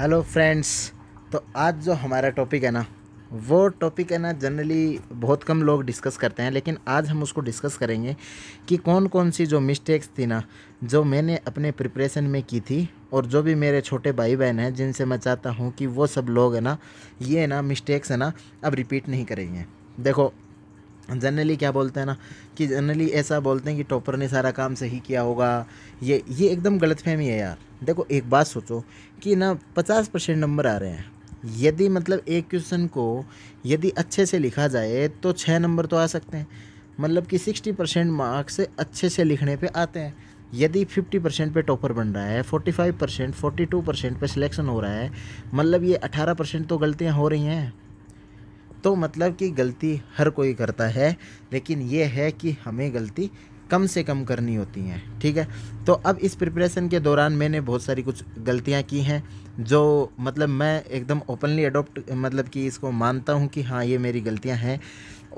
hello friends तो आज जो हमारा टॉपिक है ना वो टॉपिक है ना जनरली बहुत कम लोग डिस्कस करते हैं लेकिन आज हम उसको डिस्कस करेंगे कि कौन कौन सी जो मिस्टेक्स थी ना जो मैंने अपने प्रिपरेशन में की थी और जो भी मेरे छोटे भाई बहन हैं जिनसे मैं चाहता हूँ कि वो सब लोग है ना ये ना मिस्टेक्स है ना अब रिपीट नहीं करेंगे देखो जनरली क्या बोलते हैं ना कि जनरली ऐसा बोलते हैं कि टॉपर ने सारा काम सही किया होगा ये ये एकदम गलतफहमी है यार देखो एक बात सोचो कि ना पचास परसेंट नंबर आ रहे हैं यदि मतलब एक क्वेश्चन को यदि अच्छे से लिखा जाए तो छः नंबर तो आ सकते हैं मतलब कि सिक्सटी परसेंट मार्क्स अच्छे से लिखने पे आते हैं यदि फिफ्टी परसेंट पर टॉपर बन रहा है forty five percent forty two percent पर सिलेक्शन हो रहा है मतलब ये अठारह परसेंट तो गलतियाँ हो रही हैं तो मतलब कि गलती हर कोई करता है लेकिन ये है कि हमें गलती कम से कम करनी होती हैं ठीक है तो अब इस प्रिपरेशन के दौरान मैंने बहुत सारी कुछ गलतियां की हैं जो मतलब मैं एकदम ओपनली अडोप्ट मतलब कि इसको मानता हूं कि हाँ ये मेरी गलतियां हैं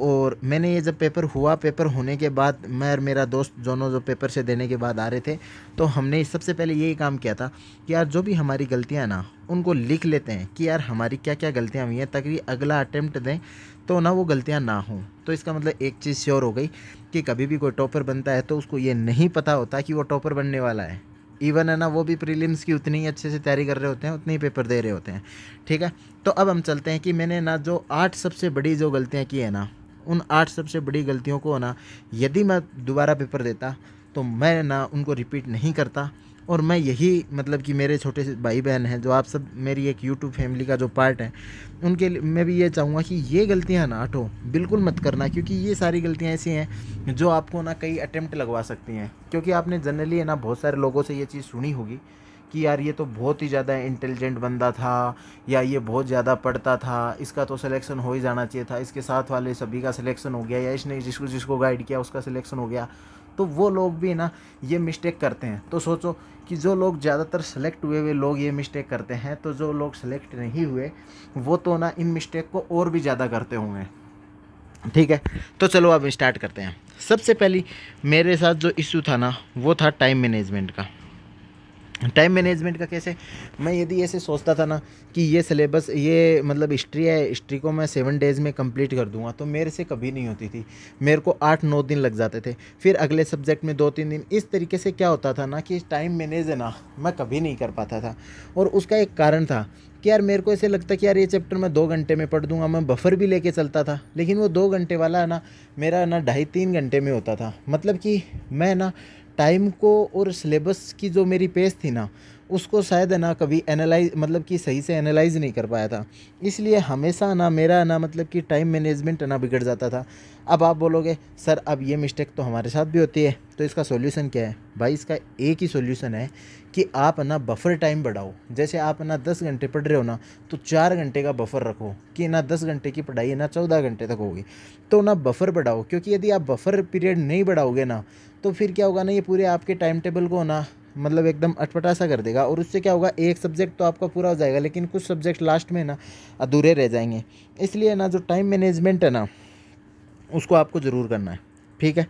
और मैंने ये जब पेपर हुआ पेपर होने के बाद मैं और मेरा दोस्त दोनों जो पेपर से देने के बाद आ रहे थे तो हमने सबसे पहले यही काम किया था कि यार जो भी हमारी गलतियाँ ना उनको लिख लेते हैं कि यार हमारी क्या क्या गलतियाँ हुई हैं ताकि अगला अटैम्प्ट दें तो ना वो गलतियाँ ना हों तो इसका मतलब एक चीज़ श्योर हो गई कि कभी भी कोई टॉपर बनता है तो उसको ये नहीं पता होता कि वो टॉपर बनने वाला है इवन है ना वो भी प्रीलिम्स की उतनी ही अच्छे से तैयारी कर रहे होते हैं उतने ही पेपर दे रहे होते हैं ठीक है तो अब हम चलते हैं कि मैंने ना जो आठ सबसे बड़ी जो गलतियाँ की है ना उन आठ सबसे बड़ी गलतियों को ना यदि मैं दोबारा पेपर देता तो मैं ना उनको रिपीट नहीं करता और मैं यही मतलब कि मेरे छोटे से भाई बहन हैं जो आप सब मेरी एक यूट्यूब फैमिली का जो पार्ट है उनके लिए मैं भी ये चाहूँगा कि ये गलतियाँ ना हटो बिल्कुल मत करना क्योंकि ये सारी गलतियाँ ऐसी हैं जो आपको ना कई अटैम्प्ट लगवा सकती हैं क्योंकि आपने जनरली ना बहुत सारे लोगों से ये चीज़ सुनी होगी कि यार ये तो बहुत ही ज़्यादा इंटेलिजेंट बंदा था या ये बहुत ज़्यादा पढ़ता था इसका तो सिलेक्शन हो ही जाना चाहिए था इसके साथ वाले सभी का सिलेक्शन हो गया या इसने जिसको जिसको गाइड किया उसका सिलेक्शन हो गया तो वो लोग भी ना ये मिस्टेक करते हैं तो सोचो कि जो लोग ज़्यादातर सेलेक्ट हुए हुए लोग ये मिस्टेक करते हैं तो जो लोग सेलेक्ट नहीं हुए वो तो ना इन मिस्टेक को और भी ज़्यादा करते होंगे ठीक है तो चलो अब स्टार्ट करते हैं सबसे पहली मेरे साथ जो इशू था ना वो था टाइम मैनेजमेंट का टाइम मैनेजमेंट का कैसे मैं यदि ऐसे सोचता था ना कि ये सिलेबस ये मतलब हिस्ट्री है हिस्ट्री को मैं सेवन डेज़ में कंप्लीट कर दूंगा तो मेरे से कभी नहीं होती थी मेरे को आठ नौ दिन लग जाते थे फिर अगले सब्जेक्ट में दो तीन दिन इस तरीके से क्या होता था ना कि टाइम मैनेज ना मैं कभी नहीं कर पाता था और उसका एक कारण था कि यार मेरे को ऐसे लगता कि यार ये चैप्टर मैं दो घंटे में पढ़ दूंगा मैं बफर भी लेके चलता था लेकिन वो दो घंटे वाला ना मेरा ना ढाई तीन घंटे में होता था मतलब कि मैं ना टाइम को और सिलेबस की जो मेरी पेस थी ना उसको शायद ना कभी एनालाइज मतलब कि सही से एनालाइज नहीं कर पाया था इसलिए हमेशा ना मेरा ना मतलब कि टाइम मैनेजमेंट ना बिगड़ जाता था अब आप बोलोगे सर अब ये मिस्टेक तो हमारे साथ भी होती है तो इसका सोल्यूशन क्या है भाई इसका एक ही सोल्यूशन है कि आप ना बफर टाइम बढ़ाओ जैसे आप ना दस घंटे पढ़ रहे हो ना तो चार घंटे का बफर रखो कि ना दस घंटे की पढ़ाई ना चौदह घंटे तक होगी तो ना बफर बढ़ाओ क्योंकि यदि आप बफर पीरियड नहीं बढ़ाओगे ना तो फिर क्या होगा ना ये पूरे आपके टाइम टेबल को ना मतलब एकदम अटपटा सा कर देगा और उससे क्या होगा एक सब्जेक्ट तो आपका पूरा हो जाएगा लेकिन कुछ सब्जेक्ट लास्ट में ना अधूरे रह जाएंगे इसलिए ना जो टाइम मैनेजमेंट है ना उसको आपको ज़रूर करना है ठीक है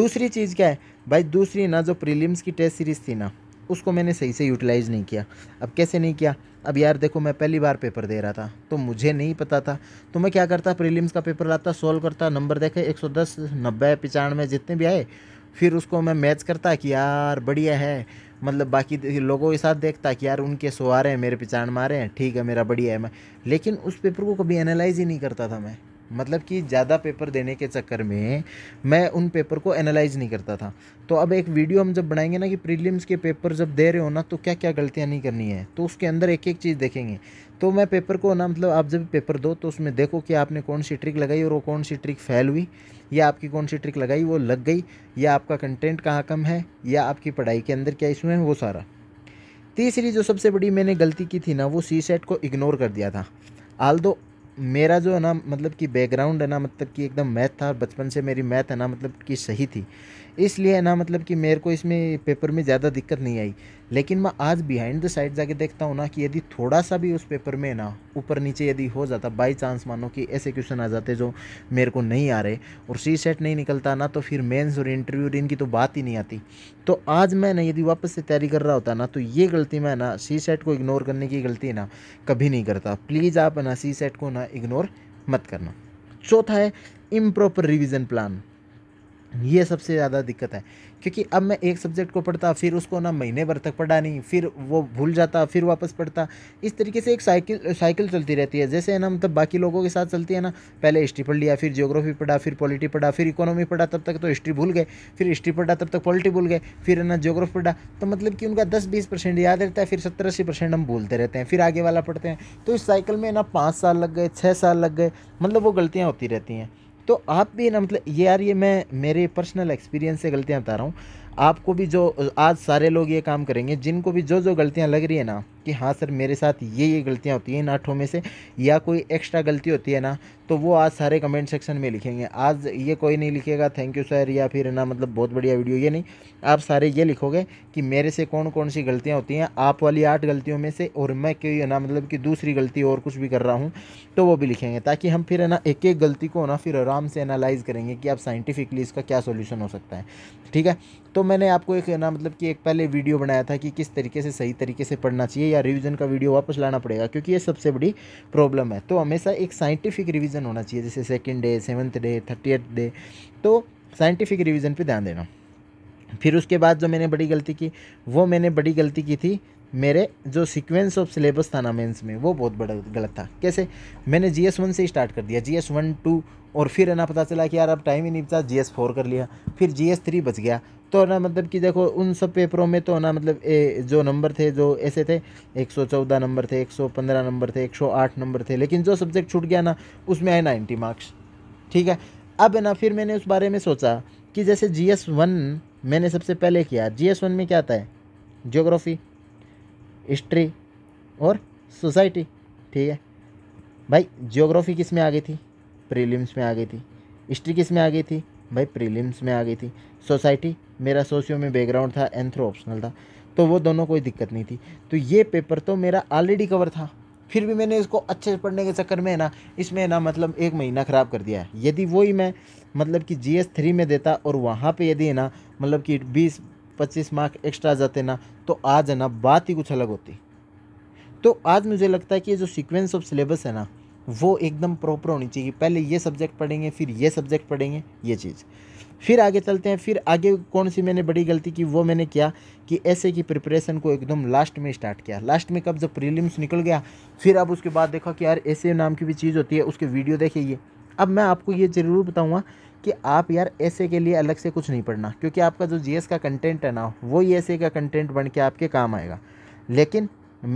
दूसरी चीज़ क्या है भाई दूसरी ना जो प्रीलिम्स की टेस्ट सीरीज़ थी ना उसको मैंने सही से यूटिलाइज़ नहीं किया अब कैसे नहीं किया अब यार देखो मैं पहली बार पेपर दे रहा था तो मुझे नहीं पता था तो मैं क्या करता प्रीलिम्स का पेपर लाता सॉल्व करता नंबर देखे 110 सौ दस नब्बे पचानवे जितने भी आए फिर उसको मैं मैच करता कि यार बढ़िया है मतलब बाकी लोगों के साथ देखता कि यार उनके सो आ रहे हैं मेरे पहचान मारे हैं ठीक है मेरा बढ़िया है मैं लेकिन उस पेपर को कभी एनालाइज ही नहीं करता था मैं मतलब कि ज़्यादा पेपर देने के चक्कर में मैं उन पेपर को एनालाइज नहीं करता था तो अब एक वीडियो हम जब बनाएंगे ना कि प्रीलिम्स के पेपर जब दे रहे हो ना तो क्या क्या गलतियाँ नहीं करनी है तो उसके अंदर एक एक चीज़ देखेंगे तो मैं पेपर को ना मतलब आप जब पेपर दो तो उसमें देखो कि आपने कौन सी ट्रिक लगाई और वो कौन सी ट्रिक फेल हुई या आपकी कौन सी ट्रिक लगाई वो लग गई या आपका कंटेंट कहाँ कम है या आपकी पढ़ाई के अंदर क्या इसमें है वो सारा तीसरी जो सबसे बड़ी मैंने गलती की थी ना वो सी सेट को इग्नोर कर दिया था आल दो मेरा जो है ना मतलब कि बैकग्राउंड है ना मतलब कि एकदम मैथ था और बचपन से मेरी मैथ है ना मतलब कि सही थी इसलिए ना मतलब कि मेरे को इसमें पेपर में ज़्यादा दिक्कत नहीं आई लेकिन मैं आज बिहाइंड द साइड जाके देखता हूँ ना कि यदि थोड़ा सा भी उस पेपर में ना ऊपर नीचे यदि हो जाता बाई चांस मानो कि ऐसे क्वेश्चन आ जाते जो मेरे को नहीं आ रहे और सी सेट नहीं निकलता ना तो फिर मेंस और इंटरव्यू इनकी तो बात ही नहीं आती तो आज मैं ना यदि वापस से तैयारी कर रहा होता ना तो ये गलती मैं ना सी सेट को इग्नोर करने की गलती ना कभी नहीं करता प्लीज़ आप ना सी सेट को ना इग्नोर मत करना चौथा है इम्प्रॉपर रिविज़न प्लान ये सबसे ज़्यादा दिक्कत है क्योंकि अब मैं एक सब्जेक्ट को पढ़ता फिर उसको ना महीने भर तक पढ़ा नहीं फिर वो भूल जाता फिर वापस पढ़ता इस तरीके से एक साइकिल साइकिल चलती रहती है जैसे है ना मतलब बाकी लोगों के साथ चलती है ना पहले हिस्ट्री पढ़ लिया फिर जियोग्राफी पढ़ा फिर पॉलिटी पढ़ा फिर इकोनॉमी पढ़ा तब तक तो हिस्ट्री भूल गए फिर हिस्ट्री पढ़ा तब तक पॉलिटी भूल गए फिर है ना जियोग्राफी पढ़ा तो मतलब कि उनका दस बीस परसेंट याद रहता है फिर सत्तर अस्सी परसेंट हम भूलते रहते हैं फिर आगे वाला पढ़ते हैं तो इस साइकिल में ना पाँच साल लग गए छः साल लग गए मतलब वो गलतियाँ होती रहती हैं तो आप भी ना मतलब ये यार ये मैं मेरे पर्सनल एक्सपीरियंस से गलतियाँ बता रहा हूँ आपको भी जो आज सारे लोग ये काम करेंगे जिनको भी जो जो गलतियाँ लग रही है ना कि हाँ सर मेरे साथ ये ये गलतियाँ होती हैं इन आठों में से या कोई एक्स्ट्रा गलती होती है ना तो वो आज सारे कमेंट सेक्शन में लिखेंगे आज ये कोई नहीं लिखेगा थैंक यू सर या फिर ना मतलब बहुत बढ़िया वीडियो ये नहीं आप सारे ये लिखोगे कि मेरे से कौन कौन सी गलतियाँ होती हैं आप वाली आठ गलतियों में से और मैं कोई ना मतलब कि दूसरी गलती और कुछ भी कर रहा हूँ तो वो भी लिखेंगे ताकि हम फिर है ना एक एक गलती को ना फिर आराम से एनालाइज करेंगे कि आप साइंटिफिकली इसका क्या सोल्यूशन हो सकता है ठीक है तो मैंने आपको एक ना मतलब कि एक पहले वीडियो बनाया था कि किस तरीके से सही तरीके से पढ़ना चाहिए या रिविज़न का वीडियो वापस लाना पड़ेगा क्योंकि ये सबसे बड़ी प्रॉब्लम है तो हमेशा एक साइंटिफिक रिविज़न रिवीजन होना चाहिए जैसे second day seventh day thirty day तो साइंटिफिक रिवीजन पे ध्यान देना फिर उसके बाद जो मैंने बड़ी गलती की वो मैंने बड़ी गलती की थी मेरे जो सीक्वेंस ऑफ सिलेबस था ना मेंस में वो बहुत बड़ा गलत था कैसे मैंने जी एस वन से स्टार्ट कर दिया जी एस वन टू और फिर है ना पता चला कि यार अब टाइम ही नहीं बचा जी एस फोर कर लिया फिर जी एस थ्री बच गया तो ना मतलब कि देखो उन सब पेपरों में तो ना मतलब ए, जो नंबर थे जो ऐसे थे एक सौ चौदह नंबर थे एक सौ पंद्रह नंबर थे एक सौ आठ नंबर थे लेकिन जो सब्जेक्ट छूट गया ना उसमें आए नाइन्टी मार्क्स ठीक है अब है ना फिर मैंने उस बारे में सोचा कि जैसे जी एस वन मैंने सबसे पहले किया जी एस वन में क्या आता है जियोग्राफी हिस्ट्री और सोसाइटी ठीक है भाई जियोग्राफी किस में आ गई थी प्रीलिम्स में आ गई थी हिस्ट्री किस में आ गई थी भाई प्रीलिम्स में आ गई थी सोसाइटी मेरा सोशियो में बैकग्राउंड था एंथ्रो ऑप्शनल था तो वो दोनों कोई दिक्कत नहीं थी तो ये पेपर तो मेरा ऑलरेडी कवर था फिर भी मैंने इसको अच्छे से पढ़ने के चक्कर में ना इसमें ना मतलब एक महीना ख़राब कर दिया है यदि वही मैं मतलब कि जी एस थ्री में देता और वहाँ पे यदि ना मतलब कि बीस पच्चीस मार्क एक्स्ट्रा जाते ना तो आज है ना बात ही कुछ अलग होती तो आज मुझे लगता है कि ये जो सीक्वेंस ऑफ सिलेबस है ना वो एकदम प्रॉपर होनी चाहिए पहले ये सब्जेक्ट पढ़ेंगे फिर ये सब्जेक्ट पढ़ेंगे ये चीज़ फिर आगे चलते हैं फिर आगे कौन सी मैंने बड़ी गलती की वो मैंने किया कि ऐसे की प्रिपरेशन को एकदम लास्ट में स्टार्ट किया लास्ट में कब जब प्रीलिम्स निकल गया फिर अब उसके बाद देखा कि यार ऐसे नाम की भी चीज़ होती है उसके वीडियो देखे ये अब मैं आपको ये ज़रूर बताऊँगा कि आप यार ऐसे के लिए अलग से कुछ नहीं पढ़ना क्योंकि आपका जो जीएस का कंटेंट है ना वो ही ऐसे का कंटेंट बन के आपके काम आएगा लेकिन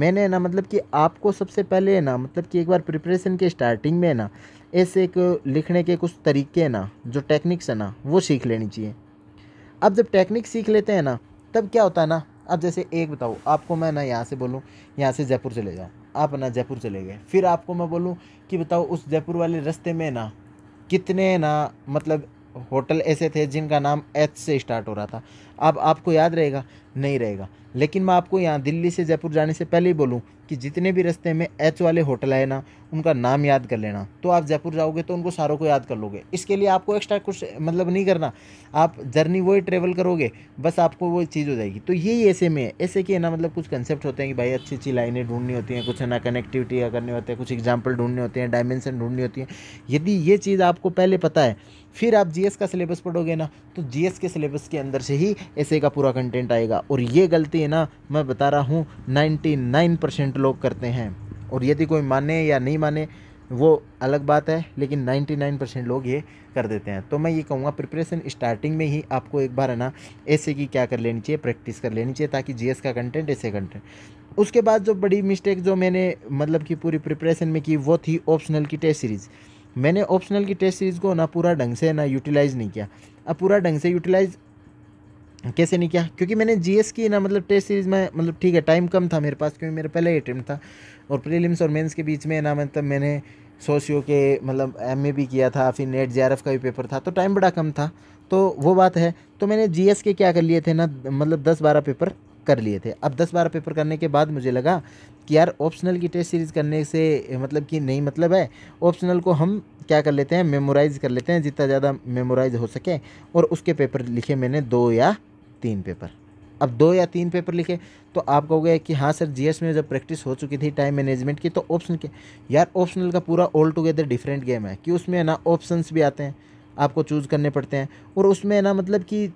मैंने ना मतलब कि आपको सबसे पहले ना मतलब कि एक बार प्रिपरेशन के स्टार्टिंग में ना ऐसे को लिखने के कुछ तरीके ना जो टेक्निक्स है ना वो सीख लेनी चाहिए अब जब टेक्निक सीख लेते हैं ना तब क्या होता है ना अब जैसे एक बताओ आपको मैं ना यहाँ से बोलूँ यहाँ से जयपुर चले जाओ आप ना जयपुर चले गए फिर आपको मैं बोलूँ कि बताओ उस जयपुर वाले रास्ते में ना कितने ना मतलब होटल ऐसे थे जिनका नाम एच से स्टार्ट हो रहा था अब आपको याद रहेगा नहीं रहेगा लेकिन मैं आपको यहाँ दिल्ली से जयपुर जाने से पहले ही बोलूँ कि जितने भी रस्ते में एच वाले होटल आए ना उनका नाम याद कर लेना तो आप जयपुर जाओगे तो उनको सारों को याद कर लोगे इसके लिए आपको एक्स्ट्रा कुछ मतलब नहीं करना आप जर्नी वही ट्रेवल करोगे बस आपको वो चीज़ हो जाएगी तो यही ऐसे में है ऐसे कि है ना मतलब कुछ कंसेप्ट होते हैं कि भाई अच्छी अच्छी लाइनें ढूंढनी होती हैं कुछ है ना कनेक्टिविटी करनी होती है कुछ एग्जाम्पल ढूंढने होते हैं डायमेंसन ढूंढनी होती हैं यदि ये चीज़ आपको पहले पता है फिर आप जीएस का सिलेबस पढ़ोगे ना तो जीएस के सिलेबस के अंदर से ही ऐसे का पूरा कंटेंट आएगा और ये गलती है ना मैं बता रहा हूँ नाइन्टी नाइन परसेंट लोग करते हैं और यदि कोई माने या नहीं माने वो अलग बात है लेकिन 99 परसेंट लोग ये कर देते हैं तो मैं ये कहूँगा प्रिपरेशन स्टार्टिंग में ही आपको एक बार है ना ऐसे की क्या कर लेनी चाहिए प्रैक्टिस कर लेनी चाहिए ताकि जीएस का कंटेंट ऐसे कंटेंट उसके बाद जो बड़ी मिस्टेक जो मैंने मतलब कि पूरी प्रिपरेशन में की वो थी ऑप्शनल की टेस्ट सीरीज़ मैंने ऑप्शनल की टेस्ट सीरीज़ को ना पूरा ढंग से ना यूटिलाइज़ नहीं किया अब पूरा ढंग से यूटिलाइज़ कैसे नहीं किया क्योंकि मैंने जीएस की ना मतलब टेस्ट सीरीज़ में मतलब ठीक है टाइम कम था मेरे पास क्योंकि मेरा पहले ही अटैम्प्ट था और प्रीलिम्स और मेंस के बीच में ना मतलब मैंने सोशियो के मतलब ए भी किया था फिर नेट जे का भी पेपर था तो टाइम बड़ा कम था तो वो बात है तो मैंने जीएस के क्या कर लिए थे ना मतलब दस बारह पेपर कर लिए थे अब दस बारह पेपर करने के बाद मुझे लगा कि यार ऑप्शनल की टेस्ट सीरीज़ करने से मतलब कि नहीं मतलब है ऑप्शनल को हम क्या कर लेते हैं मेमोराइज़ कर लेते हैं जितना ज़्यादा मेमोराइज़ हो सके और उसके पेपर लिखे मैंने दो या तीन पेपर अब दो या तीन पेपर लिखे तो आप कहोगे कि हाँ सर जीएस में जब प्रैक्टिस हो चुकी थी टाइम मैनेजमेंट की तो ऑप्शन के यार ऑप्शनल का पूरा ऑल टुगेदर डिफरेंट गेम है कि उसमें ना ऑप्शंस भी आते हैं आपको चूज़ करने पड़ते हैं और उसमें ना मतलब कि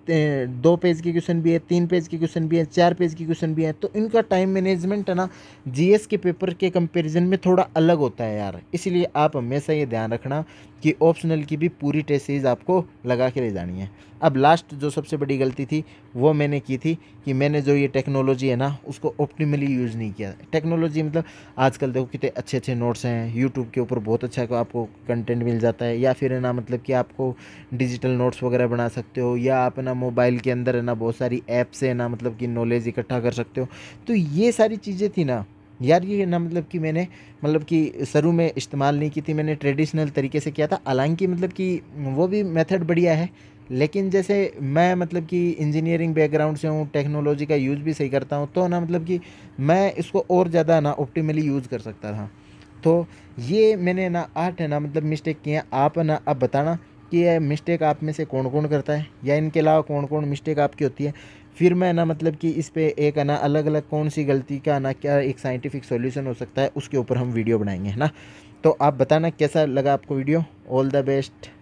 दो पेज के क्वेश्चन भी है तीन पेज के क्वेश्चन भी है चार पेज के क्वेश्चन भी है तो इनका टाइम मैनेजमेंट है ना जी के पेपर के कंपेरिजन में थोड़ा अलग होता है यार इसीलिए आप हमेशा ये ध्यान रखना कि ऑप्शनल की भी पूरी टेस्ट आपको लगा के ले जानी है अब लास्ट जो सबसे बड़ी गलती थी वो मैंने की थी कि मैंने जो ये टेक्नोलॉजी है ना उसको ऑप्टिमली यूज़ नहीं किया टेक्नोलॉजी मतलब आजकल देखो कितने अच्छे अच्छे नोट्स हैं यूट्यूब के ऊपर बहुत अच्छा आपको कंटेंट मिल जाता है या फिर है ना मतलब कि आपको डिजिटल नोट्स वगैरह बना सकते हो या आप ना मोबाइल के अंदर है ना बहुत सारी ऐप से है ना मतलब कि नॉलेज इकट्ठा कर सकते हो तो ये सारी चीज़ें थी ना यार ये ना मतलब कि मैंने मतलब कि शुरू में इस्तेमाल नहीं की थी मैंने ट्रेडिशनल तरीके से किया था हालांकि मतलब कि वो भी मेथड बढ़िया है लेकिन जैसे मैं मतलब कि इंजीनियरिंग बैकग्राउंड से हूँ टेक्नोलॉजी का यूज़ भी सही करता हूँ तो ना मतलब कि मैं इसको और ज़्यादा ना ऑप्टिमली यूज़ कर सकता था तो ये मैंने ना आठ है ना मतलब मिस्टेक किए आप ना अब बताना कि यह मिस्टेक आप में से कौन कौन करता है या इनके अलावा कौन कौन मिस्टेक आपकी होती है फिर मैं ना मतलब कि इस पर एक ना अलग अलग कौन सी गलती का ना क्या एक साइंटिफिक सोल्यूशन हो सकता है उसके ऊपर हम वीडियो बनाएंगे है ना तो आप बताना कैसा लगा आपको वीडियो ऑल द बेस्ट